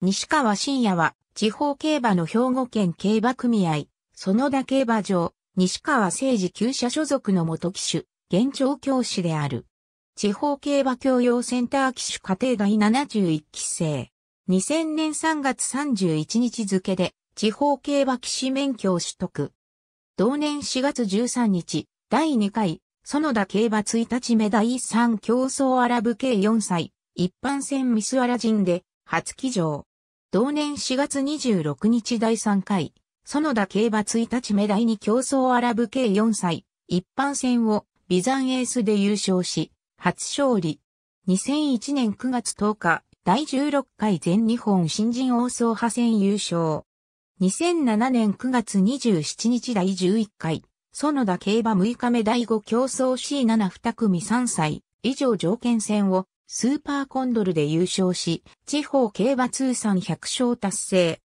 西川信也は、地方競馬の兵庫県競馬組合、園田競馬場、西川誠治旧社所属の元騎手、現状教師である。地方競馬教養センター騎手家庭第71期生。2000年3月31日付で、地方競馬騎士免許を取得。同年4月13日、第2回、園田競馬1日目第3競争アラブ計4歳、一般戦ミスアラ人で、初騎乗。同年4月26日第3回、園田競馬1日目第2競争アラブ計4歳、一般戦をビザンエースで優勝し、初勝利。2001年9月10日、第16回全日本新人王総派戦優勝。2007年9月27日第11回、園田競馬6日目第5競争 C72 組3歳以上条件戦をスーパーコンドルで優勝し、地方競馬通算100勝達成。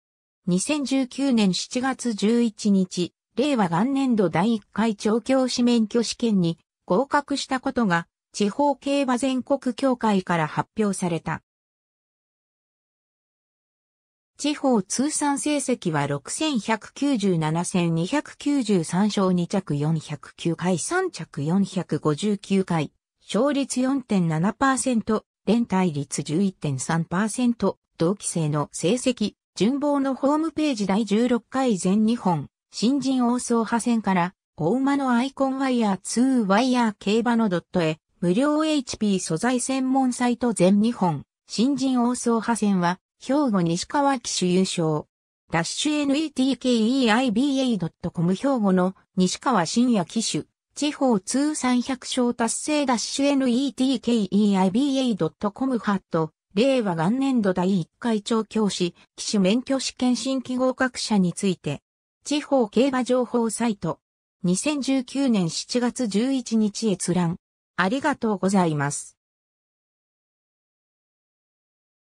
2019年7月11日、令和元年度第1回調教師免許試験に合格したことが、地方競馬全国協会から発表された。地方通算成績は6197戦293勝2着409回3着459回。勝率4.7%、連帯率11.3%、同期生の成績、順望のホームページ第16回全日本、新人王総派戦から、大馬のアイコンワイヤー2ワイヤー競馬のドットへ、無料 HP 素材専門サイト全日本、新人王総派戦は、兵庫西川騎手優勝。ダッシュ NETKEIBA.com 兵庫の西川深夜騎手。地方通算100勝達成ダッシュ netkeiba.com ハット、令和元年度第1回調教師、騎手免許試験新規合格者について、地方競馬情報サイト、2019年7月11日閲覧。ありがとうございます。